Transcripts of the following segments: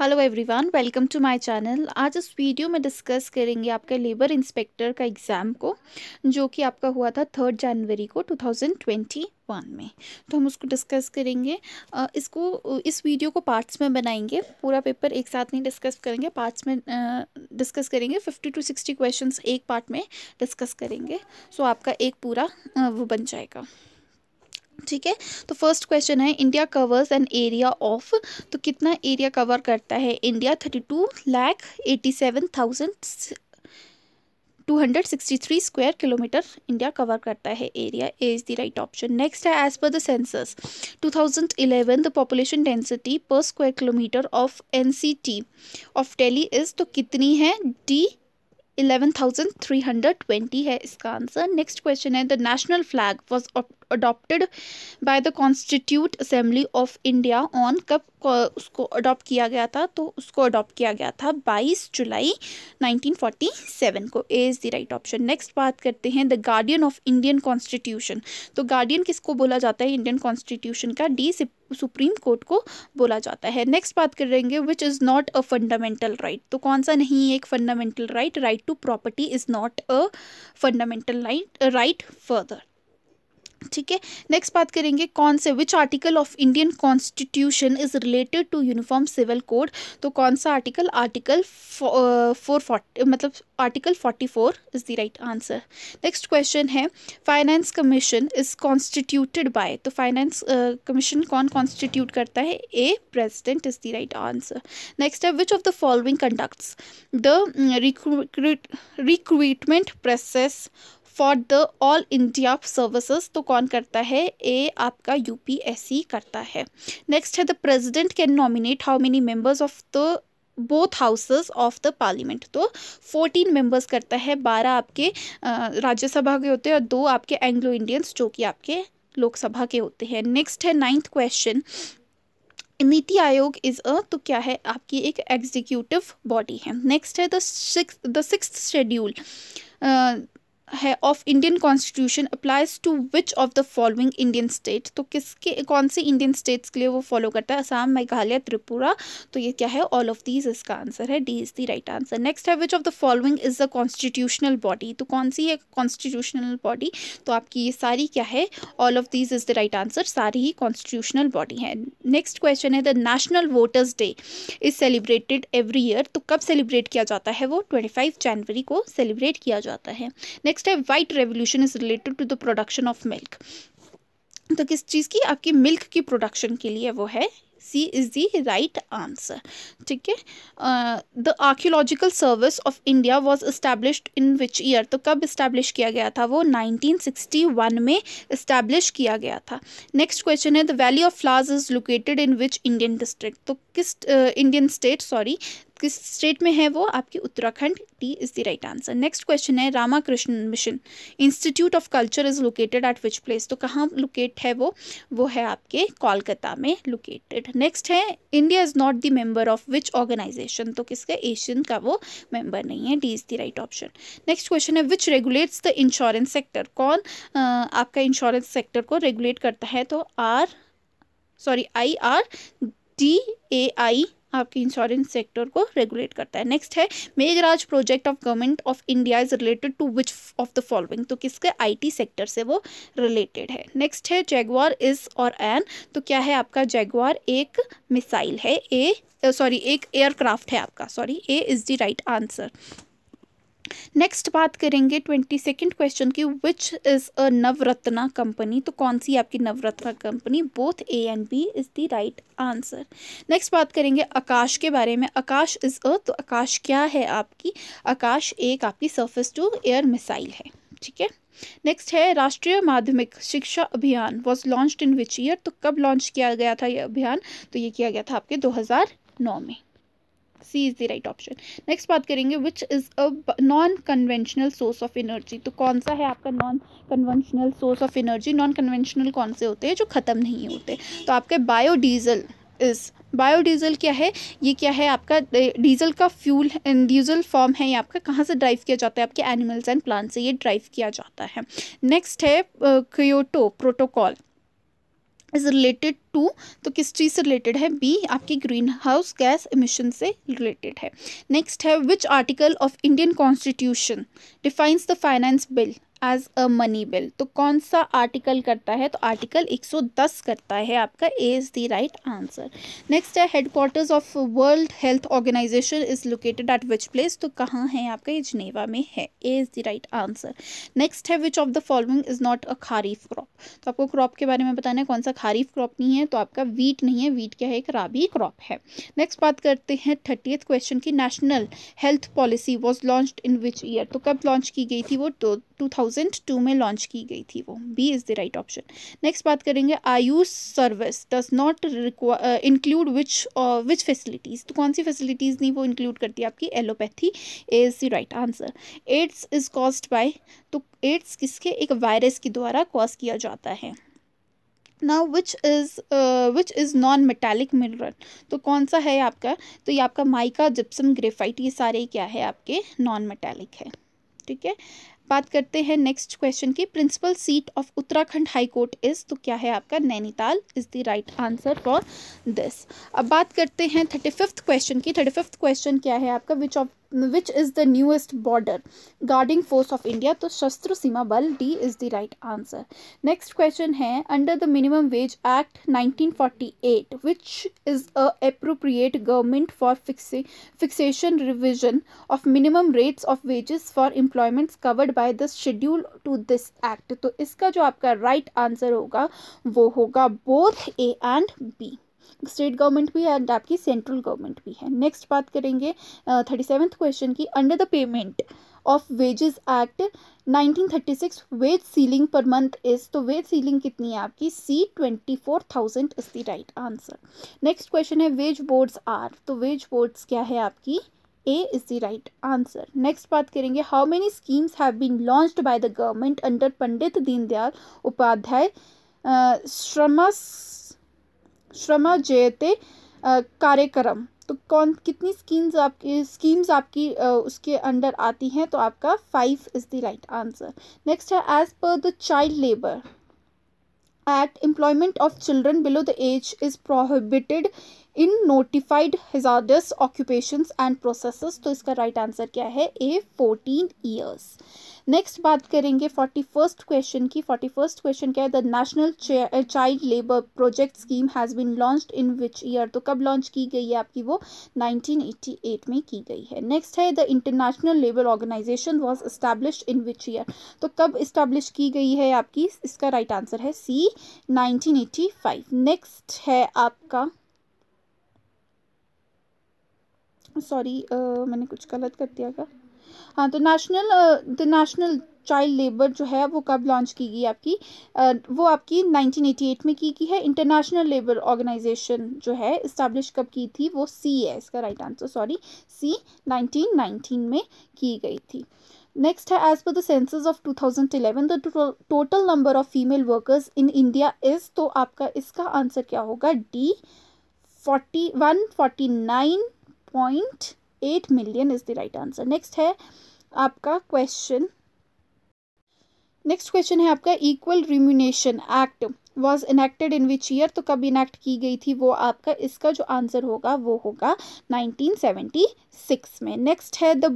hello everyone welcome to my channel आज इस video में डिस्कस करेंगे आपके लेबर इंस्पेक्टर का एग्ज़ाम को जो कि आपका हुआ था थर्ड जनवरी को 2021 में तो हम उसको डिस्कस करेंगे इसको इस वीडियो को पार्ट्स में बनाएंगे पूरा पेपर एक साथ नहीं डिस्कस करेंगे पार्ट्स में डिस्कस करेंगे 50 टू 60 क्वेश्चन एक पार्ट में डिस्कस करेंगे सो आपका एक पूरा वो बन जाएगा ठीक है तो फर्स्ट क्वेश्चन है India covers an area of तो कितना एरिया कवर करता है India thirty two lakh eighty seven thousand two hundred sixty three square kilometre India cover करता है area is the right option next है as per the census two thousand eleven the population density per square kilometre of N C T of Delhi is तो कितनी है D eleven thousand three hundred twenty है इसका answer next question है the national flag was adopted by the constitute assembly of India on कब उसको adopt किया गया था तो उसको अडॉप्ट किया गया था 22 जुलाई 1947 को A is the right option next बात करते हैं the guardian of Indian constitution तो गार्डियन किसको बोला जाता है इंडियन कॉन्स्टिट्यूशन का डी सुप्रीम कोर्ट को बोला जाता है नेक्स्ट बात करेंगे which is not a fundamental right तो कौन सा नहीं है एक fundamental right right to property is not a fundamental right right further ठीक है नेक्स्ट बात करेंगे कौन से which article of Indian constitution is related to uniform civil code तो कौन सा आर्टिकल आर्टिकल फोर फोर्टी मतलब article forty four is the right answer next question है finance commission is constituted by तो फाइनेंस कमीशन uh, कौन constitute करता है A president is the right answer next है which of the following conducts the recruitment process for the all India services तो कौन करता है ए आपका यूपीएससी करता है नेक्स्ट है the president can nominate how many members of the both houses of the parliament तो फोर्टीन मेंबर्स करता है बारह आपके राज्यसभा के होते हैं और दो आपके एंग्लो इंडियंस जो कि आपके लोकसभा के होते हैं नेक्स्ट है नाइन्थ क्वेश्चन नीति आयोग इज अ तो क्या है आपकी एक एग्जीक्यूटिव बॉडी है नेक्स्ट है the six the six schedule है of Indian constitution applies to which of the following Indian state तो किसके कौन से इंडियन स्टेट्स के लिए वो फॉलो करता है असम मेघालय त्रिपुरा तो ये क्या है ऑल ऑफ दीज इसका आंसर है D is the right answer next है which of the following is the constitutional body तो कौन सी है कॉन्स्टिट्यूशनल बॉडी तो आपकी ये सारी क्या है all of these is the right answer सारी ही कॉन्स्टिट्यूशनल बॉडी है नेक्स्ट क्वेश्चन है the national voters day is celebrated every year तो कब सेलिब्रेट किया जाता है वो ट्वेंटी जनवरी को सेलिब्रेट किया जाता है नेक्स्ट नेक्स्ट है white revolution is related to the production of milk तो किस चीज़ की आपकी मिल्क की प्रोडक्शन के लिए वो है C is the right answer ठीक है the archaeological service of India was establish in which year तो कब इस्टेब्लिश किया गया था वो नाइनटीन सिक्सटी वन में इस्टेब्लिश किया गया था नेक्स्ट क्वेश्चन है the valley of flowers is located in which Indian district तो किस इंडियन स्टेट सॉरी किस स्टेट में है वो आपकी Uttarakhand T is the right answer next question है Ramakrishna mission institute of culture is located at which place तो कहाँ लोकेट है वो वो है आपके कोलकाता में लोकेटेड नेक्स्ट है India is not the member of which organisation तो किसका एशियन का वो मेंबर नहीं है D is the right option next question है which regulates the insurance sector कौन आ, आपका इंश्योरेंस सेक्टर को रेगुलेट करता है तो R sorry I R D A I आपके इंश्योरेंस सेक्टर को रेगुलेट करता है नेक्स्ट है Meghraj project of government of India is related to which of the following तो किसके आईटी सेक्टर से वो रिलेटेड है नेक्स्ट है जैगवार इज और एन तो क्या है आपका जैगवार एक मिसाइल है ए सॉरी एक एयरक्राफ्ट है आपका sorry A is the right answer next बात करेंगे ट्वेंटी सेकेंड क्वेश्चन की which is a Navratna company तो कौन सी आपकी Navratna company both A and B is the right answer next बात करेंगे आकाश के बारे में आकाश इज़ अ तो आकाश क्या है आपकी आकाश एक आपकी सर्फेस टू एयर मिसाइल है ठीक है नेक्स्ट है राष्ट्रीय Madhyamik Shiksha Abhiyan was launch in which year तो कब लॉन्च किया गया था ये अभियान तो ये किया गया था आपके दो में C is the right option next बात करेंगे which is a non conventional source of energy तो कौन सा है आपका non conventional source of energy non conventional कौन से होते हैं जो ख़त्म नहीं होते तो आपके बायोडीजल इज़ बायोडीजल क्या है ये क्या है आपका डीजल का फ्यूल डीजल फॉर्म है ये आपका कहाँ से ड्राइव किया जाता है आपके एनिमल्स एंड प्लांट से ये ड्राइव किया जाता है नेक्स्ट है Kyoto protocol is related to तो किस चीज़ से रिलेटेड है बी आपकी ग्रीन हाउस गैस इमिशन से रिलेटेड है नेक्स्ट है which article of Indian constitution defines the finance bill as a money bill तो कौन सा आर्टिकल करता है तो आर्टिकल 110 करता है आपका A is the right answer next है headquarters of world health organization is located at which place तो कहाँ है आपका ये जनेवा में है A is the right answer next है which of the following is not a kharif crop तो आपको क्रॉप के बारे में बताना है कौन सा खारीफ क्रॉप नहीं है तो आपका वीट नहीं है वीट क्या है एक राबी क्रॉप है नेक्स्ट बात करते हैं थर्टीथ क्वेश्चन की national health policy was launch in which year तो कब लॉन्च की गई थी वो दो 2002 में लॉन्च की गई थी वो B is the right option next बात करेंगे AYUSH service does not include which which facilities तो कौन सी फैसिलिटीज़ नहीं वो इंक्लूड करती है आपकी allopathy is the right answer AIDS is caused by तो एड्स किसके एक वायरस के द्वारा कॉज किया जाता है ना which is which is non metallic mineral तो कौन सा है आपका तो ये आपका माइका जिप्सम ग्रेफाइट ये सारे क्या है आपके नॉन मेटेलिक है ठीक है बात करते हैं नेक्स्ट क्वेश्चन की principal seat of Uttarakhand high court is तो क्या है आपका Nainital is the right answer for this अब बात करते हैं थर्टी फिफ्थ क्वेश्चन की थर्टी फिफ्थ क्वेश्चन क्या है आपका which of which is the newest border guarding force of India तो Sashastra Seema Bal D is the right answer next question है under the minimum wage act 1948 which is a appropriate government for fixation revision of minimum rates of wages for employments covered by the schedule to this act तो इसका जो आपका right right answer होगा वो होगा both A and B state government भी है and आपकी सेंट्रल गवर्नमेंट भी है नेक्स्ट बात करेंगे थर्टी सेवन्थ क्वेश्चन की under the payment of wages act 1936 wage ceiling per month is तो वेज सीलिंग कितनी है आपकी C twenty four thousand is the right answer next question है वेज बोर्ड्स आर तो वेज बोर्ड्स क्या है आपकी A is the right answer next बात करेंगे how many schemes have been launched by the government under Pandit Deendayal Upadhyay श्रमस श्रमा जयते कार्यक्रम तो कौन कितनी स्कीम्स आपकी स्कीम्स आपकी आ, उसके अंडर आती हैं तो आपका five is the right answer next है as per the child labour act employment of children below the age is prohibited in notified hazardous occupations and processes तो इसका राइट right आंसर क्या है ए फोर्टीन ईयर्स नेक्स्ट बात करेंगे forty first question की forty first question क्या है the national child labour project scheme has been launch in which year तो कब लॉन्च की गई है आपकी वो 1988 में की गई है नेक्स्ट है the international labour organization was establish in which year तो कब इस्टेब्लिश की गई है आपकी इसका राइट right आंसर है सी फाइव नेक्स्ट है आपका सॉरी uh, मैंने कुछ गलत कर दिया था हाँ तो national the national child labour जो है वो कब लॉन्च की गई आपकी uh, वो आपकी 1988 में की गई है इंटरनेशनल लेबर ऑर्गेनाइजेशन जो है इस्टेब्लिश कब की थी वो सी है इसका राइट आंसर सॉरी सी 1919 में की गई थी नेक्स्ट है as per the census of 2011 the total number of female workers in India is तो आपका इसका आंसर क्या होगा D forty one forty nine point eight million is the right answer next है आपका क्वेश्चन नेक्स्ट क्वेश्चन है आपका equal remuneration act was enacted in which year तो कब इनेक्ट की गई थी वो आपका इसका जो आंसर होगा वो होगा 1976 में नेक्स्ट है the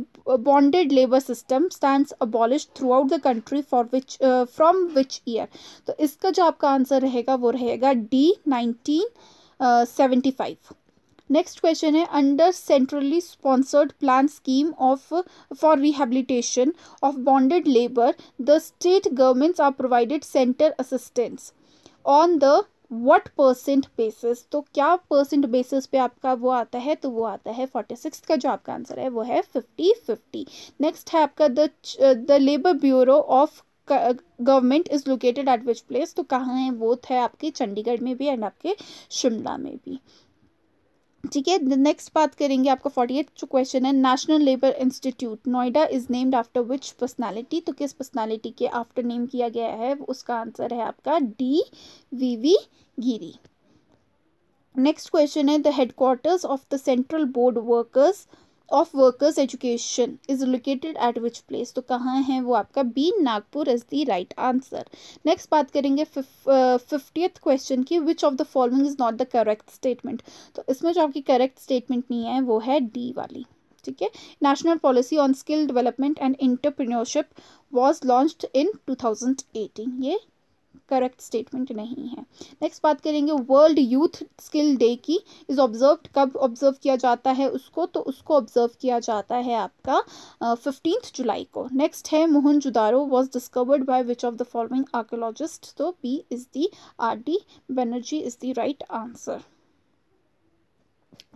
bonded labour system stand abolish throughout the country for which from which year तो इसका जो आपका आंसर रहेगा वो रहेगा D nineteen seventy five next question है under centrally sponsored plan scheme of for rehabilitation of bonded labour the state governments are provided centre assistance on the what percent basis तो क्या परसेंट बेसिस पे आपका वो आता है तो वो आता है फोर्टी सिक्स का जो आपका आंसर है वो है फिफ्टी फिफ्टी नेक्स्ट है आपका the the labour bureau of government is located at which place तो कहाँ है वो थे आपके चंडीगढ़ में भी एंड आपके शिमला में भी ठीक है नेक्स्ट बात करेंगे आपका फोर्टी एट जो क्वेश्चन है national labour institute Noida is named after which personality तो किस पर्सनालिटी के आफ्टर नेम किया गया है उसका आंसर है आपका D V V Giri next question है the headquarters of the central board workers of workers education is located at which place तो कहाँ है वो आपका B Nagpur is the right answer next बात करेंगे फिफ्टियथ क्वेश्चन uh, की which of the following is not the correct statement तो इसमें जो आपकी करेक्ट स्टेटमेंट नहीं है वो है डी वाली ठीक है national policy on skill development and entrepreneurship was launch in two thousand eighteen ये करेक्ट स्टेटमेंट नहीं है नेक्स्ट बात करेंगे वर्ल्ड यूथ स्किल डे की इज़ ऑब्जर्व कब ऑब्जर्व किया जाता है उसको तो उसको ऑब्जर्व किया जाता है आपका फिफ्टींथ uh, जुलाई को नेक्स्ट है Mohenjo Daro was discovered by which of the following archaeologist तो B is the R D Banerjee is the right answer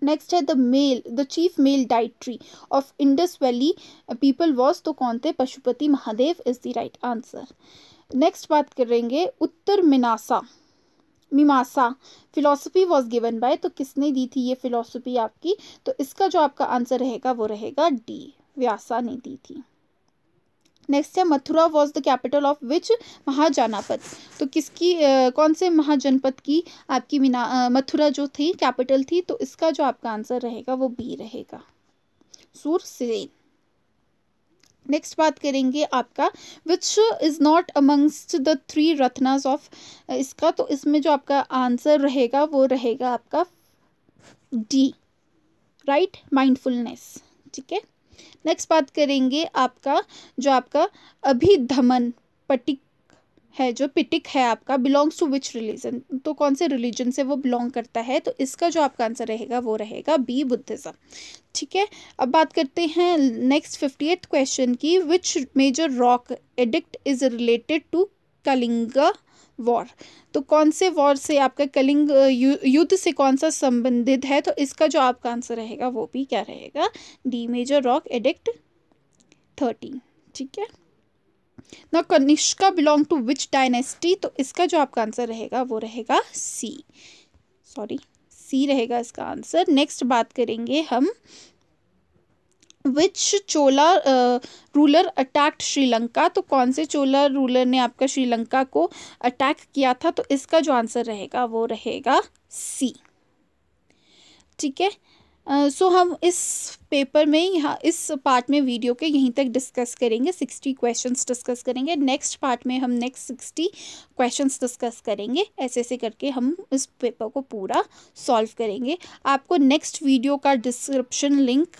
next है the male the chief male dietary of Indus valley people was तो कौन थे Pashupati Mahadev is the right answer next बात करेंगे उत्तर मिनासा Mimamsa philosophy was given by तो किसने दी थी ये फिलॉसफी आपकी तो इसका जो आपका आंसर रहेगा वो रहेगा डी व्यासा ने दी थी नेक्स्ट है Mathura was the capital of which mahajanapada तो किसकी uh, कौन से महाजनपद की आपकी मीना uh, मथुरा जो थी कैपिटल थी तो इसका जो आपका आंसर रहेगा वो बी रहेगा सूर सेन नेक्स्ट बात करेंगे आपका which is not amongst the three ratnas of इसका तो इसमें जो आपका आंसर रहेगा वो रहेगा आपका डी राइट माइंडफुलनेस ठीक है नेक्स्ट बात करेंगे आपका जो आपका अभिधमन पटिक है जो पिटिक है आपका बिलोंग्स टू विच रिलीजन तो कौन से रिलीजन से वो बिलोंग करता है तो इसका जो आपका आंसर रहेगा वो रहेगा बी बुद्धिज़्म ठीक है अब बात करते हैं नेक्स्ट फिफ्टी एथ क्वेश्चन की which major rock edict is related to Kalinga war तो कौन से वॉर से आपका कलिंग युद्ध से कौन सा संबंधित है तो इसका जो आपका आंसर रहेगा वो भी क्या रहेगा D major rock edict thirteen ठीक है न Kanishka belong to which dynasty तो इसका जो आपका आंसर रहेगा वो रहेगा सी सॉरी सी रहेगा इसका आंसर नेक्स्ट बात करेंगे हम which Chola ruler attacked Sri Lanka तो कौन से चोला रूलर ने आपका श्रीलंका को अटैक किया था तो इसका जो आंसर रहेगा वो रहेगा सी ठीक है सो uh, हम इस पेपर में यहाँ इस पार्ट में वीडियो के यहीं तक डिस्कस करेंगे सिक्सटी क्वेश्चंस डिस्कस करेंगे नेक्स्ट पार्ट में हम नेक्स्ट सिक्सटी क्वेश्चंस डिस्कस करेंगे ऐसे ऐसे करके हम इस पेपर को पूरा सॉल्व करेंगे आपको नेक्स्ट वीडियो का डिस्क्रिप्शन लिंक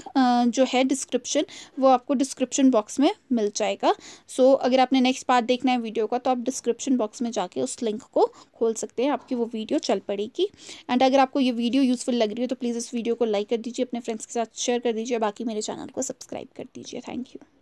जो है डिस्क्रिप्शन वो आपको डिस्क्रिप्शन बॉक्स में मिल जाएगा सो so, अगर आपने नेक्स्ट पार्ट देखना है वीडियो का तो आप डिस्क्रिप्शन बॉक्स में जाके उस लिंक को खोल सकते हैं आपकी वो वीडियो चल पड़ेगी एंड अगर आपको ये वीडियो यूज़फुल लग रही है तो प्लीज़ इस वीडियो को लाइक कर दीजिए अपने फ्रेंड्स के साथ शेयर कर दीजिए दीजिए बाकी मेरे चैनल को सब्सक्राइब कर दीजिए थैंक यू